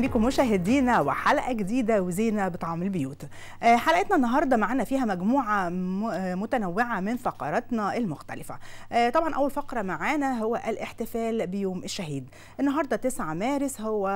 بكم مشاهدينا وحلقه جديده وزينه بطعم البيوت آه، حلقتنا النهارده معانا فيها مجموعه آه، متنوعه من فقراتنا المختلفه آه، طبعا اول فقره معانا هو الاحتفال بيوم الشهيد النهارده 9 مارس هو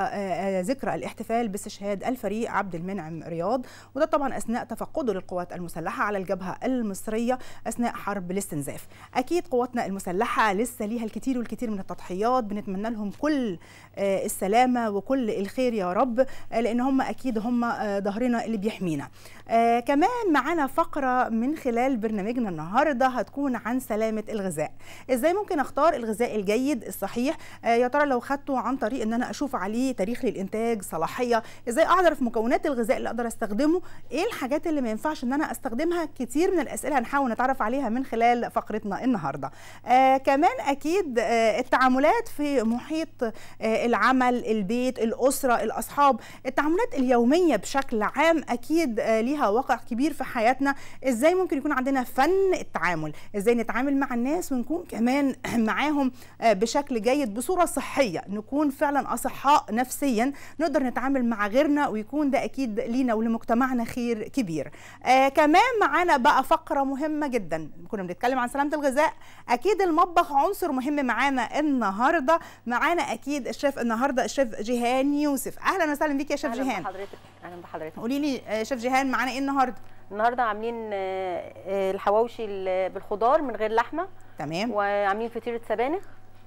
ذكرى الاحتفال باستشهاد الفريق عبد المنعم رياض وده طبعا اثناء تفقده للقوات المسلحه على الجبهه المصريه اثناء حرب الاستنزاف اكيد قواتنا المسلحه لسه ليها الكثير والكثير من التضحيات بنتمنى لهم كل السلامه وكل الخير يا رب لان هم اكيد هم ظهرنا اللي بيحمينا آه كمان معانا فقرة من خلال برنامجنا النهاردة هتكون عن سلامة الغذاء ازاي ممكن اختار الغذاء الجيد الصحيح آه يا ترى لو خدته عن طريق ان انا اشوف عليه تاريخ للانتاج صلاحية ازاي اعرف مكونات الغذاء اللي اقدر استخدمه ايه الحاجات اللي ما ينفعش ان انا استخدمها كتير من الاسئلة هنحاول نتعرف عليها من خلال فقرتنا النهاردة آه كمان اكيد آه التعاملات في محيط آه العمل البيت الاسرة الاصحاب التعاملات اليومية بشكل عام اكيد آه ليها واقع كبير في حياتنا ازاي ممكن يكون عندنا فن التعامل ازاي نتعامل مع الناس ونكون كمان معاهم آه، بشكل جيد بصوره صحيه نكون فعلا اصحاء نفسيا نقدر نتعامل مع غيرنا ويكون ده اكيد لينا ولمجتمعنا خير كبير آه كمان معانا بقى فقره مهمه جدا كنا بنتكلم عن سلامه الغذاء اكيد المطبخ عنصر مهم معانا النهارده معانا اكيد الشيف النهارده الشيف جيهان يوسف اهلا وسهلا بيك يا شيف جيهان اهلا بحضرتك اهلا بحضرتك قولي لي آه، شيف جيهان معانا معانا ايه النهارده النهارده عاملين آه، آه، الحواوشي بالخضار من غير لحمه تمام وعاملين فطيره سبانخ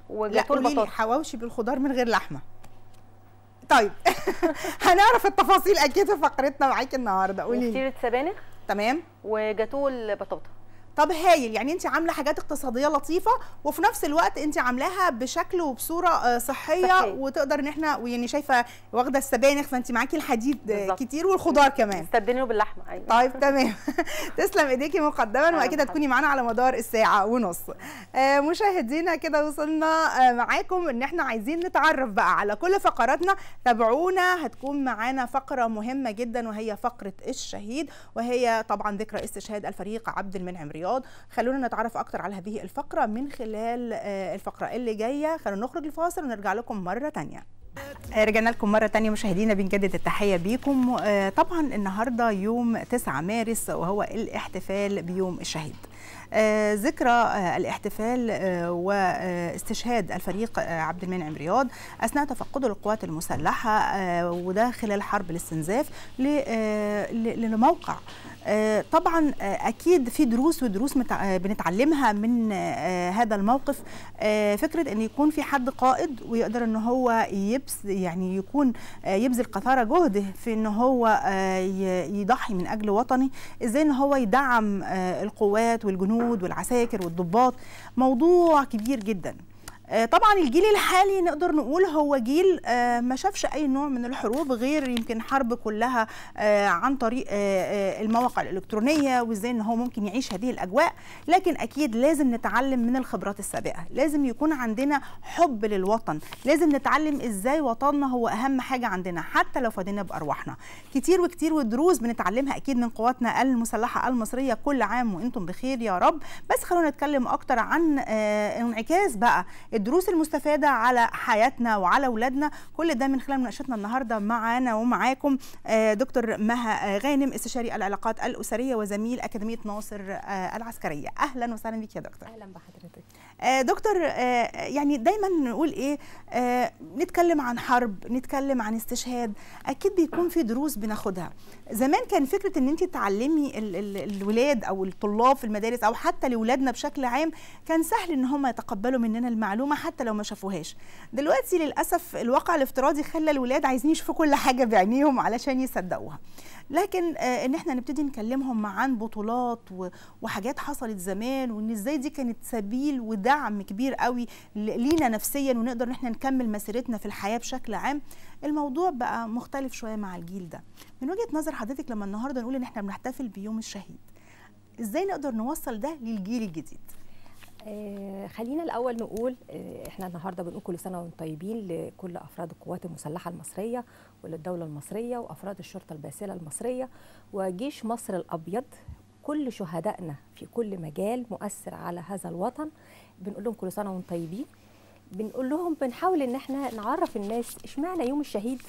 وجاتون بطاطس حواوشي بالخضار من غير لحمه طيب هنعرف التفاصيل اكيد في فقرتنا معاكي النهارده قولي فطيره سبانخ تمام وجاتوه البطاطس طب هايل يعني انت عامله حاجات اقتصاديه لطيفه وفي نفس الوقت انت عاملاها بشكل وبصوره آه، صحيه صحي. وتقدر ان احنا يعني شايفه واخده السبانخ فانت معاكي الحديد بالزبط. كتير والخضار كمان استبدلينه باللحمه ايوه طيب تمام تسلم ايديكي مقدما واكيد هتكوني معانا على مدار الساعه ونص آه، مشاهدينا كده وصلنا آه، معاكم ان احنا عايزين نتعرف بقى على كل فقراتنا تابعونا هتكون معانا فقره مهمه جدا وهي فقره الشهيد وهي طبعا ذكرى استشهاد الفريق عبد المنعم رياض الرياض خلونا نتعرف اكتر على هذه الفقره من خلال آه، الفقره اللي جايه خلونا نخرج الفاصل ونرجع لكم مره ثانيه آه، رجعنا لكم مرة تانية مشاهدينا بنجدد التحية بيكم آه، طبعا النهاردة يوم 9 مارس وهو الاحتفال بيوم الشهيد ذكرى الاحتفال واستشهاد الفريق عبد المنعم رياض اثناء تفقده للقوات المسلحه وده خلال حرب الاستنزاف لموقع آه، طبعا آه، اكيد في دروس ودروس آه، بنتعلمها من هذا الموقف فكره ان يكون في حد قائد ويقدر ان هو يبس يعني يكون يبذل قثاره جهده في ان هو يضحي من اجل وطني ازاي ان هو يدعم القوات والجنود والعساكر والضباط موضوع كبير جدا آه، طبعا الجيل الحالي نقدر نقول هو جيل آه، ما شافش اي نوع من الحروب غير يمكن حرب كلها آه، عن طريق المواقع الالكترونيه وازاي ان هو ممكن يعيش هذه الاجواء لكن اكيد لازم نتعلم من الخبرات السابقه لازم يكون عندنا حب للوطن لازم نتعلم ازاي وطننا هو اهم حاجه عندنا حتى لو فدينا بارواحنا كتير وكتير ودروس بنتعلمها اكيد من قواتنا المسلحه المصريه كل عام وانتم بخير يا رب بس خلونا نتكلم اكتر عن انعكاس بقى الدروس المستفاده على حياتنا وعلى اولادنا كل ده من خلال مناقشتنا النهارده معانا ومعاكم آه، دكتور مها آه، غانم استشاري العلاقات الاسريه وزميل اكاديميه ناصر آه، العسكريه اهلا وسهلا بيك يا دكتور اهلا بحضرتك دكتور يعني دايما نقول ايه نتكلم عن حرب نتكلم عن استشهاد اكيد بيكون في دروس بناخدها زمان كان فكره ان انت تعلمي الولاد او الطلاب في المدارس او حتى لاولادنا بشكل عام كان سهل ان هم يتقبلوا مننا المعلومه حتى لو ما شافوهاش دلوقتي للاسف الواقع الافتراضي خلى الولاد عايزين يشوفوا كل حاجه بعينيهم علشان يصدقوها لكن آه، ان احنا نبتدي نكلمهم عن بطولات وحاجات حصلت زمان وان ازاي دي كانت سبيل ودعم كبير قوي لينا نفسيا ونقدر ان احنا نكمل مسيرتنا في الحياه بشكل عام الموضوع بقى مختلف شويه مع الجيل ده من وجهه نظر حضرتك لما النهارده نقول ان احنا بنحتفل بيوم الشهيد ازاي نقدر نوصل ده للجيل الجديد آه، خلينا الاول نقول آه، احنا النهارده بنقول كل سنه وانتم طيبين لكل افراد القوات المسلحه المصريه وللدوله المصريه وافراد الشرطه الباسله المصريه وجيش مصر الابيض كل شهدائنا في كل مجال مؤثر على هذا الوطن بنقول لهم كل سنه وانتم طيبين بنقول لهم بنحاول ان احنا نعرف الناس اشمعنى يوم الشهيد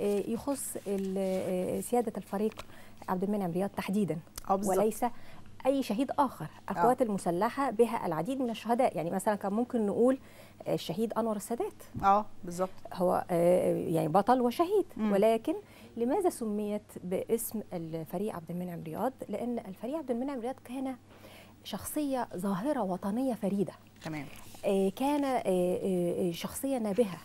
آه، يخص آه، سياده الفريق عبد المنعم رياض تحديدا آه، وليس اي شهيد اخر القوات المسلحه بها العديد من الشهداء يعني مثلا كان ممكن نقول الشهيد انور السادات اه بالظبط هو يعني بطل وشهيد م. ولكن لماذا سميت باسم الفريق عبد المنعم رياض لان الفريق عبد المنعم رياض كان شخصيه ظاهره وطنيه فريده تمام آه، كان آه، آه، شخصية نابهة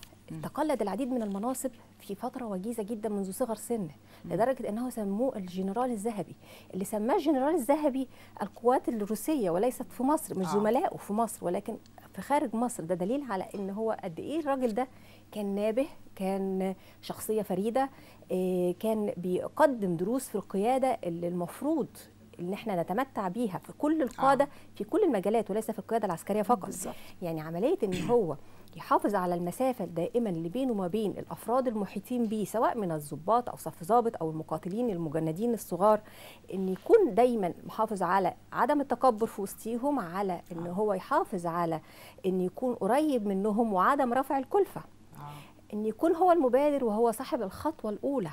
تقلد العديد من المناصب في فتره وجيزه جدا منذ صغر سنه لدرجه انه سموه الجنرال الذهبي اللي سماه الجنرال الذهبي القوات الروسيه وليست في مصر مش زملائه في مصر ولكن في خارج مصر ده دليل على ان هو قد ايه الراجل ده كان نابه كان شخصيه فريده كان بيقدم دروس في القياده اللي المفروض ان احنا نتمتع بيها في كل آه. القاده آه. في كل المجالات وليس في القياده العسكريه فقط بالزبط. يعني عمليه ان هو يحافظ على المسافة الدائمة اللي بينه وما بين الأفراد المحيطين به سواء من الضباط أو صف ضابط أو المقاتلين المجندين الصغار إن يكون دايما محافظ على عدم التكبر في وسطيهم على إن آه. هو يحافظ على إن يكون قريب منهم وعدم رفع الكلفة آه. إن يكون هو المبادر وهو صاحب الخطوة الأولى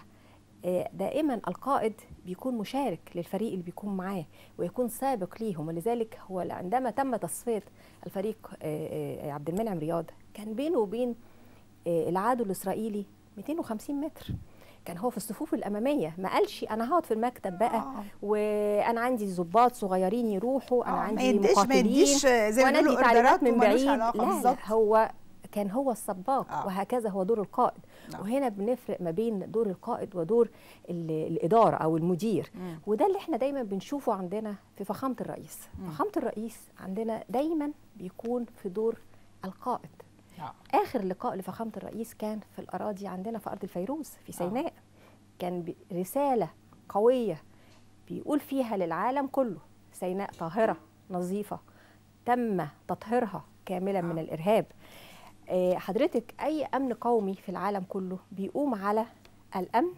آه، دائما القائد بيكون مشارك للفريق اللي بيكون معاه ويكون سابق ليهم ولذلك هو عندما تم تصفيه الفريق آه، آه، عبد المنعم رياض كان بينه وبين العدو الاسرائيلي 250 متر كان هو في الصفوف الاماميه ما قالش انا هقعد في المكتب بقى آه. وانا عندي ظباط صغيرين يروحوا انا آه. عندي ما يديش مقاتلين ما يديش زي ما بيقولوا اوردرات من بعيد لا, لا هو كان هو السباق آه. وهكذا هو دور القائد آه. وهنا بنفرق ما بين دور القائد ودور الإدارة أو المدير مم. وده اللي احنا دايما بنشوفه عندنا في فخامة الرئيس مم. فخامة الرئيس عندنا دايما بيكون في دور القائد آه. آخر لقاء لفخامة الرئيس كان في الأراضي عندنا في أرض الفيروز في آه. سيناء آه. كان رسالة قوية بيقول فيها للعالم كله سيناء طاهرة نظيفة تم تطهيرها كاملا آه. من الارهاب آه، حضرتك اي امن قومي في العالم كله بيقوم على الامن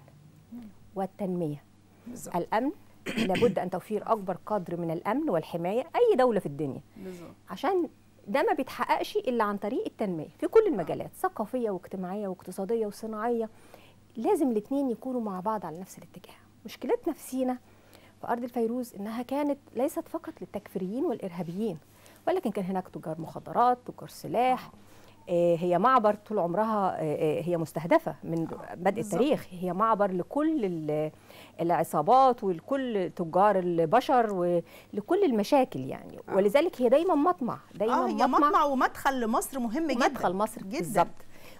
والتنميه بالزبط. الامن لابد ان توفير اكبر قدر من الامن والحمايه اي دوله في الدنيا بالزبط. عشان ده ما بيتحققش الا عن طريق التنميه في كل المجالات ثقافيه واجتماعيه واقتصاديه وصناعيه لازم الاثنين يكونوا مع بعض على نفس الاتجاه مشكلتنا في سينا في ارض الفيروز انها كانت ليست فقط للتكفيريين والارهابيين ولكن كان هناك تجار مخدرات تجار سلاح آه. آه، هي معبر طول عمرها آه، آه، هي مستهدفة من بدء التاريخ هي معبر لكل العصابات ولكل تجار البشر ولكل المشاكل يعني ولذلك هي دايما مطمع دايما آه هي مطمع, مطمع ومدخل لمصر مهم جدا مدخل مصر بالظبط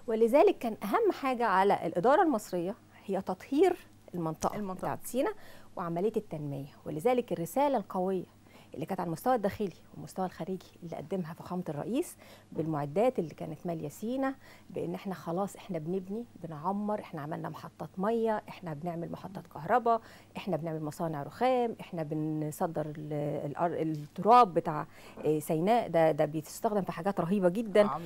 ولذلك كان أهم حاجة على الإدارة المصرية هي تطهير المنطقة, المنطقة. بتاعت سينا وعملية التنمية ولذلك الرسالة القوية اللي كانت على المستوى الداخلي والمستوى الخارجي اللي قدمها فخامه الرئيس بالمعدات اللي كانت ماليه سينا بان احنا خلاص احنا بنبني بنعمر احنا عملنا محطات ميه احنا بنعمل محطات كهرباء احنا بنعمل مصانع رخام احنا بنصدر التراب بتاع آه، سيناء ده ده بيستخدم في حاجات رهيبه جدا آه،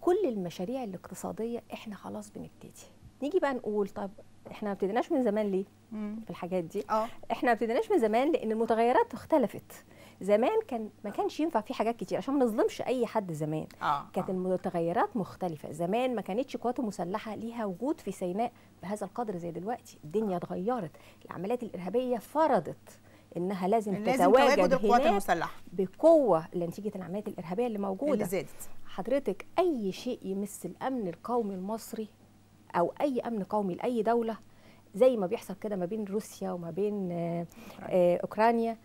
كل المشاريع الاقتصاديه احنا خلاص بنبتدي نيجي بقى نقول طب احنا ما ابتديناش من زمان ليه مم. في الحاجات دي أوه. احنا ما ابتديناش من زمان لان المتغيرات اختلفت زمان كان ما كانش ينفع في حاجات كتير عشان ما نظلمش اي حد زمان آه،, آه. كانت المتغيرات مختلفه زمان ما كانتش قوات مسلحه ليها وجود في سيناء بهذا القدر زي دلوقتي الدنيا آه. اتغيرت العمليات الارهابيه فرضت انها لازم, لازم تتواجد القوات المسلحه بقوه لنتيجه العمليات الارهابيه اللي موجوده اللي زادت حضرتك اي شيء يمس الامن القومي المصري او اي امن قومي لاي دوله زي ما بيحصل كده ما بين روسيا وما بين آه، اوكرانيا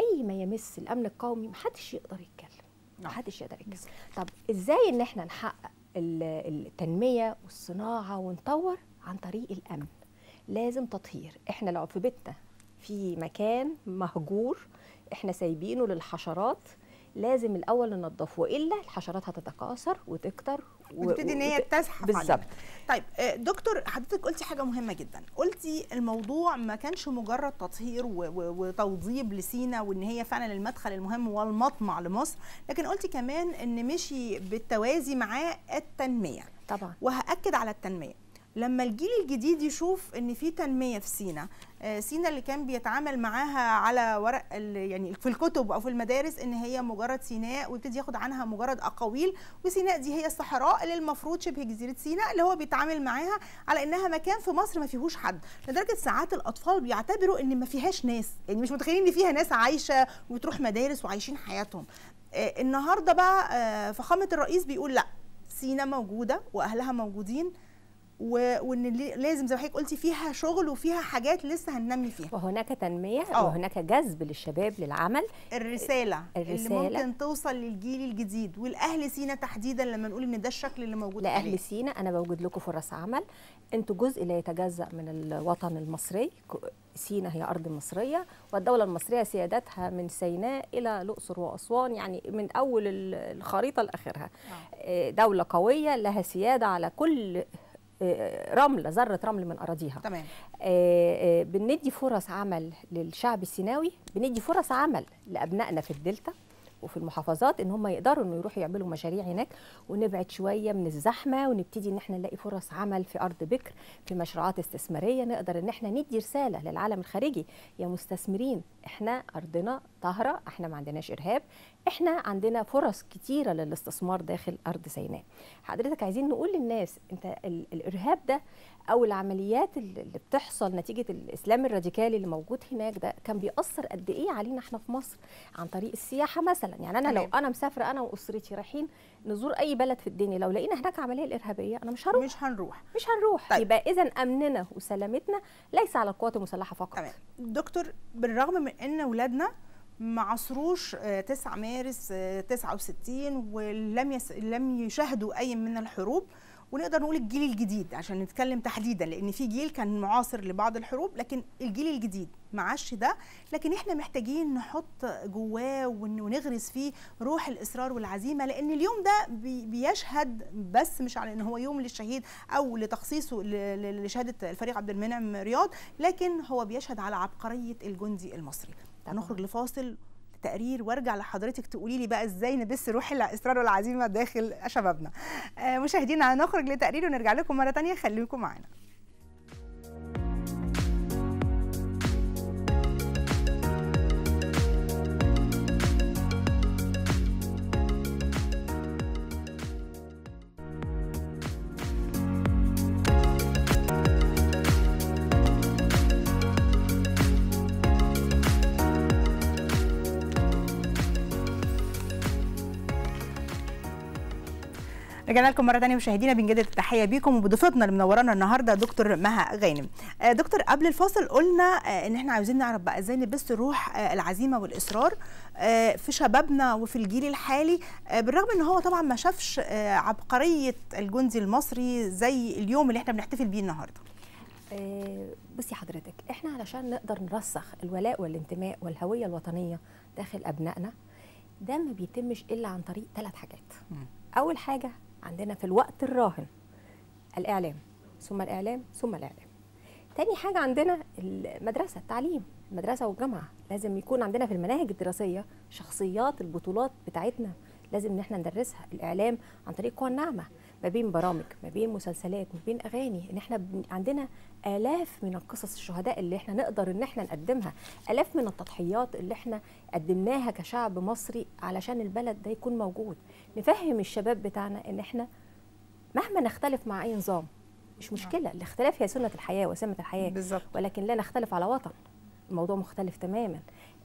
اي ما يمس الامن القومي محدش يقدر يتكلم نعم. محدش يقدر يتكلم طب ازاي ان احنا نحقق التنميه والصناعه ونطور عن طريق الامن لازم تطهير احنا لو في بيتنا في مكان مهجور احنا سايبينه للحشرات لازم الاول ننظفه والا الحشرات هتتكاثر وتكتر وتبتدي ان هي تزحف بالظبط طيب آه، دكتور حضرتك قلتي حاجه مهمه جدا قلتي الموضوع ما كانش مجرد تطهير وتوضيب لسينا وان هي فعلا المدخل المهم والمطمع لمصر لكن قلتي كمان ان مشي بالتوازي معاه التنميه طبعا وهاكد على التنميه لما الجيل الجديد يشوف ان في تنميه في سينا آه، سينا اللي كان بيتعامل معاها على ورق يعني في الكتب او في المدارس ان هي مجرد سيناء ويبتدي ياخد عنها مجرد اقاويل وسيناء دي هي الصحراء اللي المفروض شبه جزيره سيناء اللي هو بيتعامل معاها على انها مكان في مصر ما فيهوش حد لدرجه ساعات الاطفال بيعتبروا ان ما فيهاش ناس يعني مش متخيلين ان فيها ناس عايشه وتروح مدارس وعايشين حياتهم آه، النهارده بقى آه، فخامه الرئيس بيقول لا سينا موجوده واهلها موجودين وان لازم زي ما حضرتك قلتي فيها شغل وفيها حاجات لسه هننمي فيها وهناك تنميه أوه. وهناك جذب للشباب للعمل الرساله, الرسالة. اللي ممكن توصل للجيل الجديد والاهل سينا تحديدا لما نقول ان ده الشكل اللي موجود لاهل سينا انا بوجد لكم فرص عمل انتوا جزء لا يتجزا من الوطن المصري سينا هي ارض مصريه والدوله المصريه سيادتها من سيناء الى الاقصر واسوان يعني من اول الخريطه لاخرها آه. آه، دوله قويه لها سياده على كل آه، رمل ذره رمل من اراضيها تمام آه، آه، بندي فرص عمل للشعب السيناوي بندي فرص عمل لابنائنا في الدلتا وفي المحافظات ان هم يقدروا انه يروحوا يعملوا مشاريع هناك ونبعد شويه من الزحمه ونبتدي ان احنا نلاقي فرص عمل في ارض بكر في مشروعات استثماريه نقدر ان احنا ندي رساله للعالم الخارجي يا مستثمرين احنا ارضنا طاهره احنا ما عندناش ارهاب احنا عندنا فرص كتيره للاستثمار داخل ارض سيناء حضرتك عايزين نقول للناس انت الارهاب ده او العمليات اللي بتحصل نتيجه الاسلام الراديكالي اللي موجود هناك ده كان بيأثر قد ايه علينا احنا في مصر عن طريق السياحه مثلا يعني انا لو انا مسافره انا واسرتي رايحين نزور اي بلد في الدنيا لو لقينا هناك عمليه الارهابيه انا مش هروح مش هنروح مش هنروح طيب. يبقى اذا امننا وسلامتنا ليس على القوات المسلحه فقط تمام دكتور بالرغم من ان اولادنا ما عصروش 9 آه، مارس 69 آه، ولم يس... لم يشاهدوا اي من الحروب ونقدر نقول الجيل الجديد عشان نتكلم تحديدا لان في جيل كان معاصر لبعض الحروب لكن الجيل الجديد معاش ده لكن احنا محتاجين نحط جواه ونغرس فيه روح الاصرار والعزيمه لان اليوم ده بيشهد بس مش على ان هو يوم للشهيد او لتخصيصه لشهاده الفريق عبد المنعم رياض لكن هو بيشهد على عبقريه الجندي المصري هنخرج لفاصل التقرير وارجع لحضرتك تقولي لي بقى ازاي نبث روح الاصرار والعزيمه داخل شبابنا آه، مشاهدينا هنخرج لتقرير ونرجع لكم مره ثانيه خليكم معانا رجعنا لكم مره ثانيه مشاهدينا بنجدد التحيه بيكم وبضيفتنا اللي منورانا النهارده دكتور مها غانم آه، دكتور قبل الفاصل قلنا آه، ان احنا عاوزين نعرف بقى ازاي نبث روح آه، العزيمه والاصرار في شبابنا وفي الجيل الحالي بالرغم ان هو طبعا ما شافش عبقريه الجندي المصري زي اليوم اللي احنا بنحتفل بيه النهارده بصي حضرتك احنا علشان نقدر نرسخ الولاء والانتماء والهويه الوطنيه داخل ابنائنا ده ما بيتمش الا عن طريق ثلاث حاجات اول حاجه عندنا في الوقت الراهن الاعلام ثم الاعلام ثم الاعلام تاني حاجه عندنا المدرسه التعليم المدرسه والجامعه لازم يكون عندنا في المناهج الدراسيه شخصيات البطولات بتاعتنا لازم ان احنا ندرسها الاعلام عن طريق قوى الناعمه ما بين برامج ما بين مسلسلات ما بين اغاني ان احنا عندنا الاف من القصص الشهداء اللي احنا نقدر ان احنا نقدمها الاف من التضحيات اللي احنا قدمناها كشعب مصري علشان البلد ده يكون موجود نفهم الشباب بتاعنا ان احنا مهما نختلف مع اي نظام مش نعم. مشكله الاختلاف هي سنه الحياه وسمه الحياه بالزبط. ولكن لا نختلف على وطن الموضوع مختلف تماما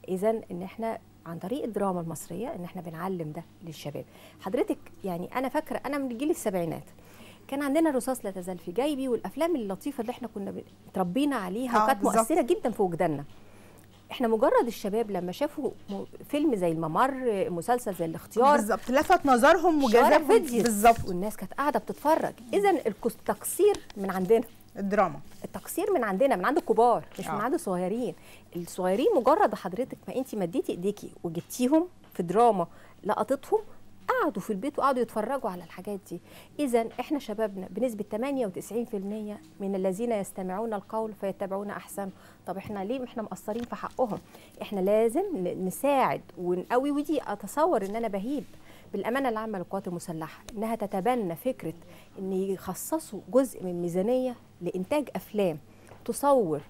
اذا ان احنا عن طريق الدراما المصريه ان احنا بنعلم ده للشباب حضرتك يعني انا فاكره انا من جيل السبعينات كان عندنا الرصاص لا تزال في جيبي والافلام اللطيفه اللي احنا كنا اتربينا عليها آه، وكانت مؤثره جدا في وجداننا احنا مجرد الشباب لما شافوا فيلم زي الممر مسلسل زي الاختيار بالظبط لفت نظرهم وجذبهم بالظبط والناس كانت قاعده بتتفرج اذا التقصير من عندنا الدراما التقصير من عندنا من عند الكبار مش آه. من عند الصغيرين الصغيرين مجرد حضرتك ما انت مديتي ايديكي وجبتيهم في دراما لقطتهم قعدوا في البيت وقعدوا يتفرجوا على الحاجات دي اذا احنا شبابنا بنسبه 98% من الذين يستمعون القول فيتبعون احسن طب احنا ليه احنا مقصرين في حقهم احنا لازم نساعد ونقوي ودي اتصور ان انا بهيب بالامانه العامه للقوات المسلحه انها تتبنى فكره ان يخصصوا جزء من ميزانيه لانتاج افلام تصور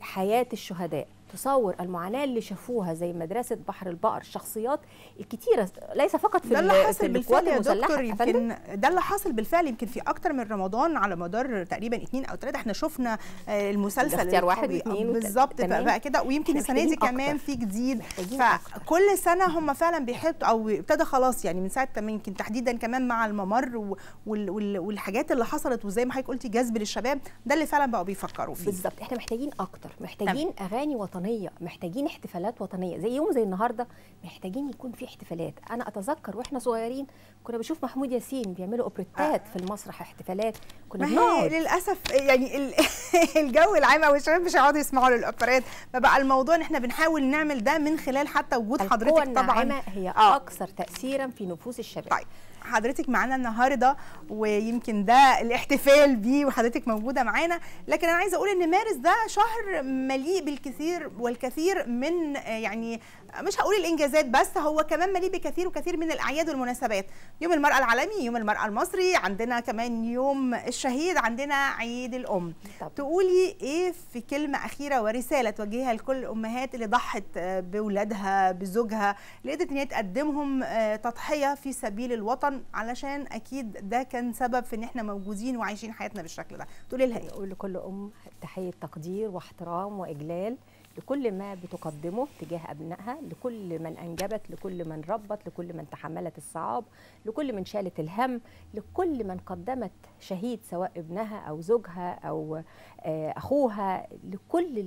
حياه الشهداء تصور المعاناه اللي شافوها زي مدرسه بحر البقر الشخصيات الكتيره ليس فقط في ده اللي حاصل بالفعل يا دكتور يمكن ده اللي حاصل بالفعل يمكن في اكتر من رمضان على مدار تقريبا اثنين او ثلاثه احنا شفنا آه، المسلسل اختيار واحد واثنين بالظبط بقى كده ويمكن السنه دي كمان في جديد فكل سنه هم فعلا بيحطوا او ابتدى خلاص يعني من ساعه يمكن تحديدا كمان مع الممر والحاجات اللي حصلت وزي ما حضرتك قلتي جذب للشباب ده اللي فعلا بقوا بيفكروا فيه بالظبط احنا محتاجين اكتر محتاجين اغاني وطنيه وطنيه محتاجين احتفالات وطنيه زي يوم زي النهارده محتاجين يكون في احتفالات انا اتذكر واحنا صغيرين كنا بنشوف محمود ياسين بيعملوا اوبريتات آه. في المسرح احتفالات كنا ما هي للاسف يعني الجو العام او الشباب مش هيقعدوا يسمعوا للاوبريت فبقى الموضوع ان احنا بنحاول نعمل ده من خلال حتى وجود حضرتك طبعا هي آه. اكثر تاثيرا في نفوس الشباب طيب. حضرتك معانا النهارده ويمكن ده الاحتفال بيه وحضرتك موجوده معانا لكن انا عايزه اقول ان مارس ده شهر مليء بالكثير والكثير من يعني مش هقول الانجازات بس هو كمان مليء بكثير وكثير من الاعياد والمناسبات يوم المراه العالمي يوم المراه المصري عندنا كمان يوم الشهيد عندنا عيد الام طب. تقولي ايه في كلمه اخيره ورساله توجهها لكل الامهات اللي ضحت باولادها بزوجها اللي قدرت ان هي تقدمهم آه، تضحيه في سبيل الوطن علشان اكيد ده كان سبب في ان احنا موجودين وعايشين حياتنا بالشكل ده تقولي لها ايه؟ لكل ام تحيه تقدير واحترام واجلال لكل ما بتقدمه تجاه أبنائها لكل من أنجبت لكل من ربت لكل من تحملت الصعاب لكل من شالت الهم لكل من قدمت شهيد سواء ابنها أو زوجها أو آه، أخوها لكل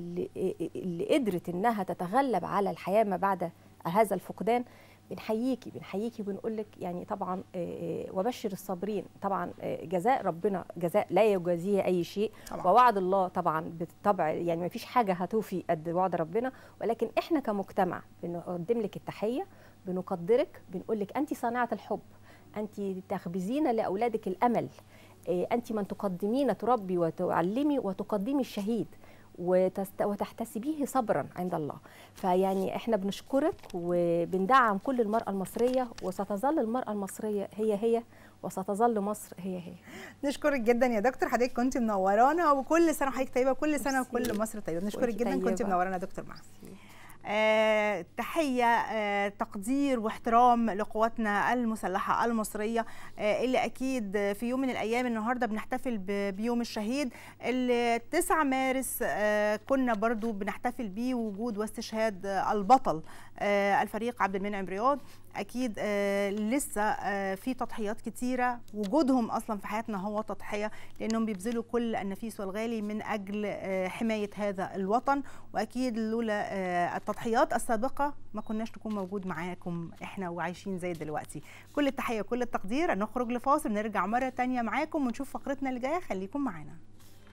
اللي قدرت أنها تتغلب على الحياة ما بعد هذا الفقدان بنحييكي بنحييكي وبنقول لك يعني طبعا آه، آه، وبشر الصابرين طبعا آه، جزاء ربنا جزاء لا يجازيه اي شيء طبعا. ووعد الله طبعا بالطبع يعني ما فيش حاجه هتوفي قد وعد ربنا ولكن احنا كمجتمع بنقدم لك التحيه بنقدرك بنقول لك انت صانعه الحب انت تخبزين لاولادك الامل انت من تقدمين تربي وتعلمي وتقدمي الشهيد وتحتسبيه صبرا عند الله فيعني احنا بنشكرك وبندعم كل المرأة المصرية وستظل المرأة المصرية هي هي وستظل مصر هي هي نشكرك جدا يا دكتور حضرتك كنت منورانا وكل سنه وحضرتك طيبه كل سنه وكل مصر طيبه نشكرك جدا طيبة. كنت منورانا يا دكتور معاك آه، تحية آه، تقدير واحترام لقواتنا المسلحة المصرية آه، اللي أكيد في يوم من الأيام النهاردة بنحتفل بيوم الشهيد اللي 9 مارس كنا برضو بنحتفل بيه وجود واستشهاد البطل الفريق عبد المنعم رياض اكيد آه، لسه آه، في تضحيات كتيره وجودهم اصلا في حياتنا هو تضحيه لانهم بيبذلوا كل النفيس والغالي من اجل آه، حمايه هذا الوطن واكيد لولا التضحيات السابقه ما كناش نكون موجود معاكم احنا وعايشين زي دلوقتي كل التحيه وكل التقدير نخرج لفاصل نرجع مره تانية معاكم ونشوف فقرتنا اللي جايه خليكم معانا